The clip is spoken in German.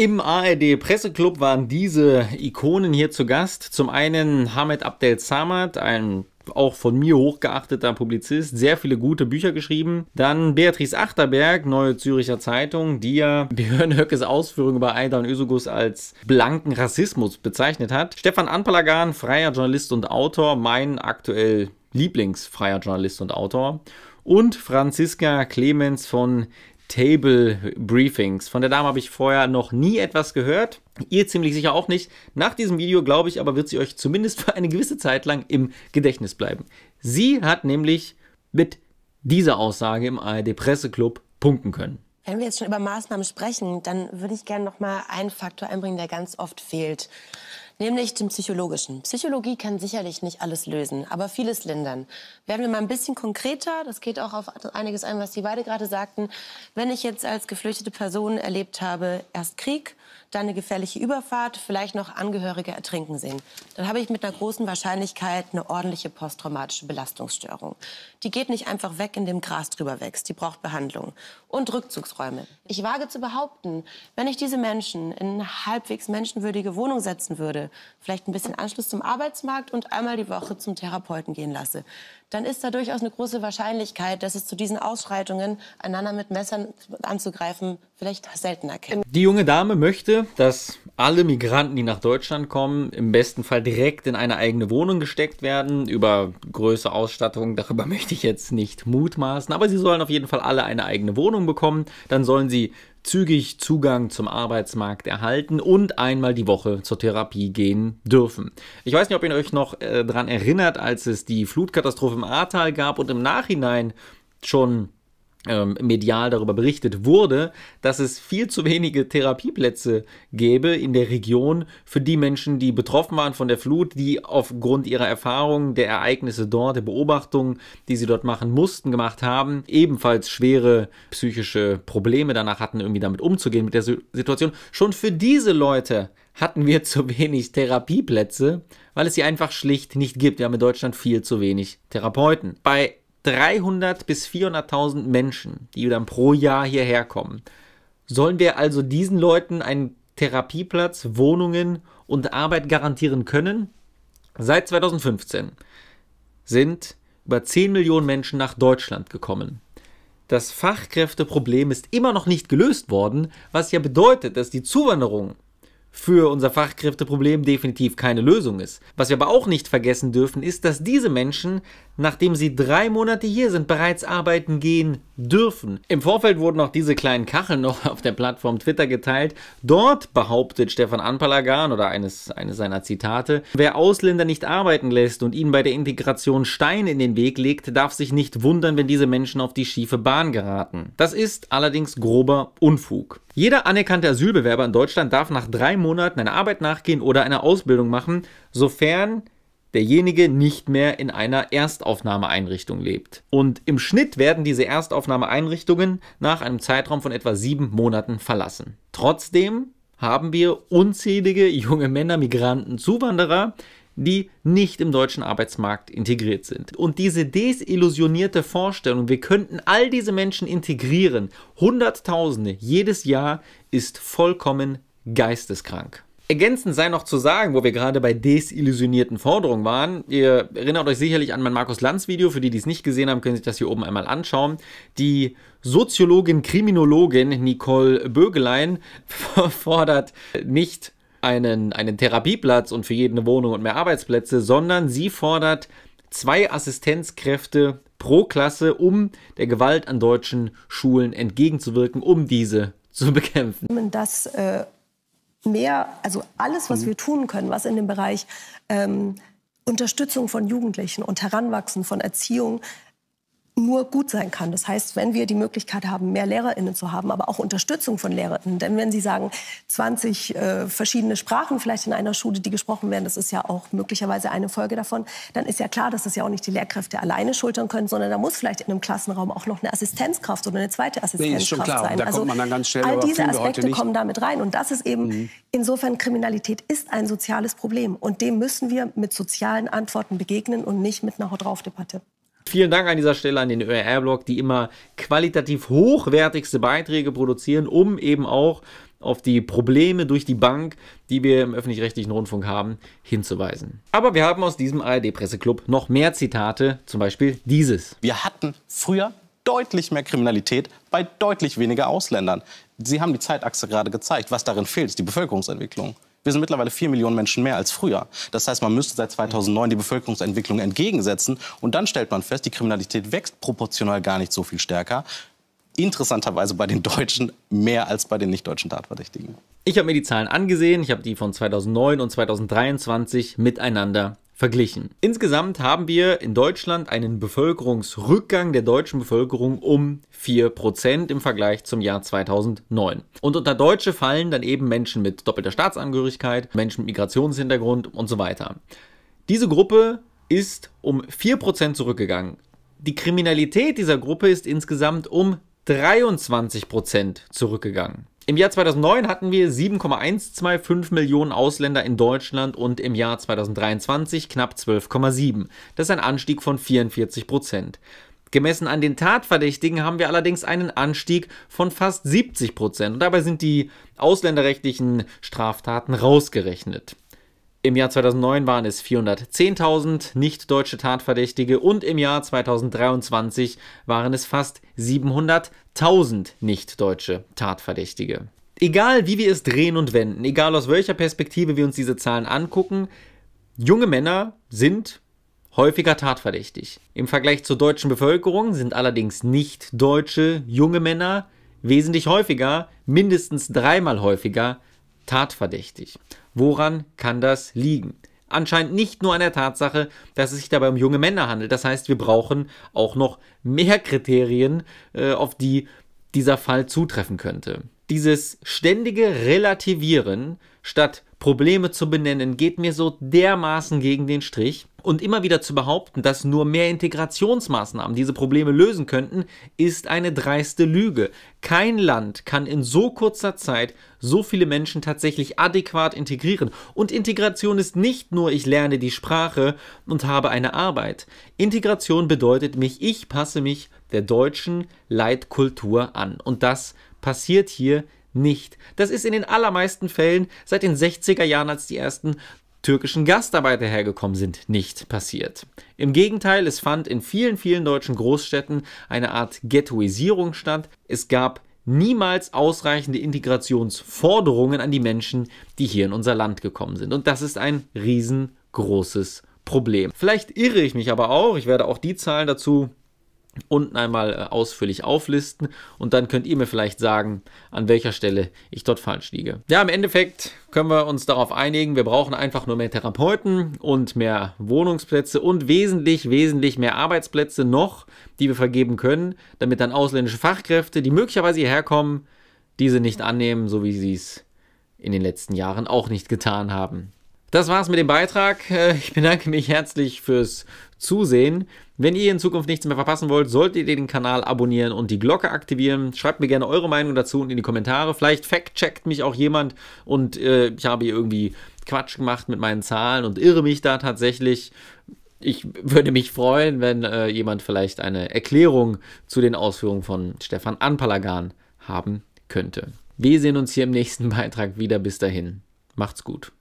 Im ARD Presseclub waren diese Ikonen hier zu Gast. Zum einen Hamed Abdel Samad, ein auch von mir hochgeachteter Publizist, sehr viele gute Bücher geschrieben. Dann Beatrice Achterberg, Neue Züricher Zeitung, die ja Björn Höckes Ausführungen über Aydan Özogus als blanken Rassismus bezeichnet hat. Stefan Anpalagan, freier Journalist und Autor, mein aktuell lieblingsfreier Journalist und Autor. Und Franziska Clemens von Table Briefings. Von der Dame habe ich vorher noch nie etwas gehört. Ihr ziemlich sicher auch nicht. Nach diesem Video, glaube ich, aber wird sie euch zumindest für eine gewisse Zeit lang im Gedächtnis bleiben. Sie hat nämlich mit dieser Aussage im ARD Presseclub punkten können. Wenn wir jetzt schon über Maßnahmen sprechen, dann würde ich gerne noch mal einen Faktor einbringen, der ganz oft fehlt nämlich dem psychologischen. Psychologie kann sicherlich nicht alles lösen, aber vieles lindern. Werden wir mal ein bisschen konkreter, das geht auch auf einiges ein, was Sie beide gerade sagten. Wenn ich jetzt als geflüchtete Person erlebt habe, erst Krieg, dann eine gefährliche Überfahrt, vielleicht noch Angehörige ertrinken sehen, dann habe ich mit einer großen Wahrscheinlichkeit eine ordentliche posttraumatische Belastungsstörung. Die geht nicht einfach weg, indem Gras drüber wächst. Die braucht Behandlung und Rückzugsräume. Ich wage zu behaupten, wenn ich diese Menschen in eine halbwegs menschenwürdige Wohnung setzen würde, vielleicht ein bisschen Anschluss zum Arbeitsmarkt und einmal die Woche zum Therapeuten gehen lasse, dann ist da durchaus eine große Wahrscheinlichkeit, dass es zu diesen Ausschreitungen, einander mit Messern anzugreifen, vielleicht seltener kommt. Die junge Dame möchte, dass alle Migranten, die nach Deutschland kommen, im besten Fall direkt in eine eigene Wohnung gesteckt werden. Über Größe, Ausstattung, darüber möchte ich jetzt nicht mutmaßen, aber sie sollen auf jeden Fall alle eine eigene Wohnung bekommen. Dann sollen sie zügig Zugang zum Arbeitsmarkt erhalten und einmal die Woche zur Therapie gehen dürfen. Ich weiß nicht, ob ihr euch noch äh, daran erinnert, als es die Flutkatastrophe im Ahrtal gab und im Nachhinein schon ähm, medial darüber berichtet wurde, dass es viel zu wenige Therapieplätze gäbe in der Region für die Menschen, die betroffen waren von der Flut, die aufgrund ihrer Erfahrungen, der Ereignisse dort, der Beobachtungen, die sie dort machen mussten, gemacht haben, ebenfalls schwere psychische Probleme danach hatten, irgendwie damit umzugehen mit der Situation. Schon für diese Leute hatten wir zu wenig Therapieplätze, weil es sie einfach schlicht nicht gibt. Wir haben in Deutschland viel zu wenig Therapeuten. Bei 300 bis 400.000 Menschen, die dann pro Jahr hierher kommen. Sollen wir also diesen Leuten einen Therapieplatz, Wohnungen und Arbeit garantieren können? Seit 2015 sind über 10 Millionen Menschen nach Deutschland gekommen. Das Fachkräfteproblem ist immer noch nicht gelöst worden, was ja bedeutet, dass die Zuwanderung für unser Fachkräfteproblem definitiv keine Lösung ist. Was wir aber auch nicht vergessen dürfen, ist, dass diese Menschen, nachdem sie drei Monate hier sind, bereits arbeiten gehen dürfen. Im Vorfeld wurden auch diese kleinen Kacheln noch auf der Plattform Twitter geteilt. Dort behauptet Stefan Anpalagan oder eines, eines seiner Zitate, wer Ausländer nicht arbeiten lässt und ihnen bei der Integration Steine in den Weg legt, darf sich nicht wundern, wenn diese Menschen auf die schiefe Bahn geraten. Das ist allerdings grober Unfug. Jeder anerkannte Asylbewerber in Deutschland darf nach drei Monaten Monaten einer Arbeit nachgehen oder einer Ausbildung machen, sofern derjenige nicht mehr in einer Erstaufnahmeeinrichtung lebt. Und im Schnitt werden diese Erstaufnahmeeinrichtungen nach einem Zeitraum von etwa sieben Monaten verlassen. Trotzdem haben wir unzählige junge Männer, Migranten, Zuwanderer, die nicht im deutschen Arbeitsmarkt integriert sind. Und diese desillusionierte Vorstellung, wir könnten all diese Menschen integrieren, Hunderttausende jedes Jahr, ist vollkommen geisteskrank. Ergänzend sei noch zu sagen, wo wir gerade bei desillusionierten Forderungen waren. Ihr erinnert euch sicherlich an mein Markus Lanz Video. Für die, die es nicht gesehen haben, können sich das hier oben einmal anschauen. Die Soziologin, Kriminologin Nicole Bögelein fordert nicht einen, einen Therapieplatz und für jeden eine Wohnung und mehr Arbeitsplätze, sondern sie fordert zwei Assistenzkräfte pro Klasse, um der Gewalt an deutschen Schulen entgegenzuwirken, um diese zu bekämpfen. Das äh mehr, also alles, was mhm. wir tun können, was in dem Bereich ähm, Unterstützung von Jugendlichen und Heranwachsen von Erziehung nur gut sein kann. Das heißt, wenn wir die Möglichkeit haben, mehr LehrerInnen zu haben, aber auch Unterstützung von LehrerInnen. Denn wenn Sie sagen, 20 äh, verschiedene Sprachen vielleicht in einer Schule, die gesprochen werden, das ist ja auch möglicherweise eine Folge davon, dann ist ja klar, dass das ja auch nicht die Lehrkräfte alleine schultern können, sondern da muss vielleicht in einem Klassenraum auch noch eine Assistenzkraft oder eine zweite Assistenzkraft nee, sein. Da also kommt man dann ganz schnell, all diese Aspekte kommen damit rein. Und das ist eben, mhm. insofern Kriminalität ist ein soziales Problem. Und dem müssen wir mit sozialen Antworten begegnen und nicht mit einer Haut-drauf-Debatte. Vielen Dank an dieser Stelle an den örr blog die immer qualitativ hochwertigste Beiträge produzieren, um eben auch auf die Probleme durch die Bank, die wir im öffentlich-rechtlichen Rundfunk haben, hinzuweisen. Aber wir haben aus diesem ARD-Presseclub noch mehr Zitate, zum Beispiel dieses. Wir hatten früher deutlich mehr Kriminalität bei deutlich weniger Ausländern. Sie haben die Zeitachse gerade gezeigt. Was darin fehlt, ist die Bevölkerungsentwicklung. Wir sind mittlerweile 4 Millionen Menschen mehr als früher. Das heißt, man müsste seit 2009 die Bevölkerungsentwicklung entgegensetzen. Und dann stellt man fest, die Kriminalität wächst proportional gar nicht so viel stärker. Interessanterweise bei den Deutschen mehr als bei den nicht-deutschen Tatverdächtigen. Ich habe mir die Zahlen angesehen. Ich habe die von 2009 und 2023 miteinander verglichen. Insgesamt haben wir in Deutschland einen Bevölkerungsrückgang der deutschen Bevölkerung um 4% im Vergleich zum Jahr 2009. Und unter Deutsche fallen dann eben Menschen mit doppelter Staatsangehörigkeit, Menschen mit Migrationshintergrund und so weiter. Diese Gruppe ist um 4% zurückgegangen. Die Kriminalität dieser Gruppe ist insgesamt um 23% zurückgegangen. Im Jahr 2009 hatten wir 7,125 Millionen Ausländer in Deutschland und im Jahr 2023 knapp 12,7. Das ist ein Anstieg von 44 Prozent. Gemessen an den Tatverdächtigen haben wir allerdings einen Anstieg von fast 70 Prozent. Und dabei sind die ausländerrechtlichen Straftaten rausgerechnet. Im Jahr 2009 waren es 410.000 nicht deutsche Tatverdächtige und im Jahr 2023 waren es fast 700.000 nicht deutsche Tatverdächtige. Egal wie wir es drehen und wenden, egal aus welcher Perspektive wir uns diese Zahlen angucken, junge Männer sind häufiger tatverdächtig. Im Vergleich zur deutschen Bevölkerung sind allerdings nicht deutsche junge Männer wesentlich häufiger, mindestens dreimal häufiger tatverdächtig. Woran kann das liegen? Anscheinend nicht nur an der Tatsache, dass es sich dabei um junge Männer handelt. Das heißt, wir brauchen auch noch mehr Kriterien, äh, auf die dieser Fall zutreffen könnte. Dieses ständige Relativieren statt Probleme zu benennen, geht mir so dermaßen gegen den Strich. Und immer wieder zu behaupten, dass nur mehr Integrationsmaßnahmen diese Probleme lösen könnten, ist eine dreiste Lüge. Kein Land kann in so kurzer Zeit so viele Menschen tatsächlich adäquat integrieren. Und Integration ist nicht nur, ich lerne die Sprache und habe eine Arbeit. Integration bedeutet mich, ich passe mich der deutschen Leitkultur an. Und das passiert hier nicht. Das ist in den allermeisten Fällen seit den 60er Jahren, als die ersten türkischen Gastarbeiter hergekommen sind, nicht passiert. Im Gegenteil, es fand in vielen, vielen deutschen Großstädten eine Art Ghettoisierung statt. Es gab niemals ausreichende Integrationsforderungen an die Menschen, die hier in unser Land gekommen sind. Und das ist ein riesengroßes Problem. Vielleicht irre ich mich aber auch, ich werde auch die Zahlen dazu unten einmal äh, ausführlich auflisten und dann könnt ihr mir vielleicht sagen, an welcher Stelle ich dort falsch liege. Ja, im Endeffekt können wir uns darauf einigen, wir brauchen einfach nur mehr Therapeuten und mehr Wohnungsplätze und wesentlich, wesentlich mehr Arbeitsplätze noch, die wir vergeben können, damit dann ausländische Fachkräfte, die möglicherweise hierher kommen, diese nicht annehmen, so wie sie es in den letzten Jahren auch nicht getan haben. Das war's mit dem Beitrag. Äh, ich bedanke mich herzlich fürs Zusehen. Wenn ihr in Zukunft nichts mehr verpassen wollt, solltet ihr den Kanal abonnieren und die Glocke aktivieren. Schreibt mir gerne eure Meinung dazu und in die Kommentare. Vielleicht fact-checkt mich auch jemand und äh, ich habe hier irgendwie Quatsch gemacht mit meinen Zahlen und irre mich da tatsächlich. Ich würde mich freuen, wenn äh, jemand vielleicht eine Erklärung zu den Ausführungen von Stefan Anpalagan haben könnte. Wir sehen uns hier im nächsten Beitrag wieder. Bis dahin. Macht's gut.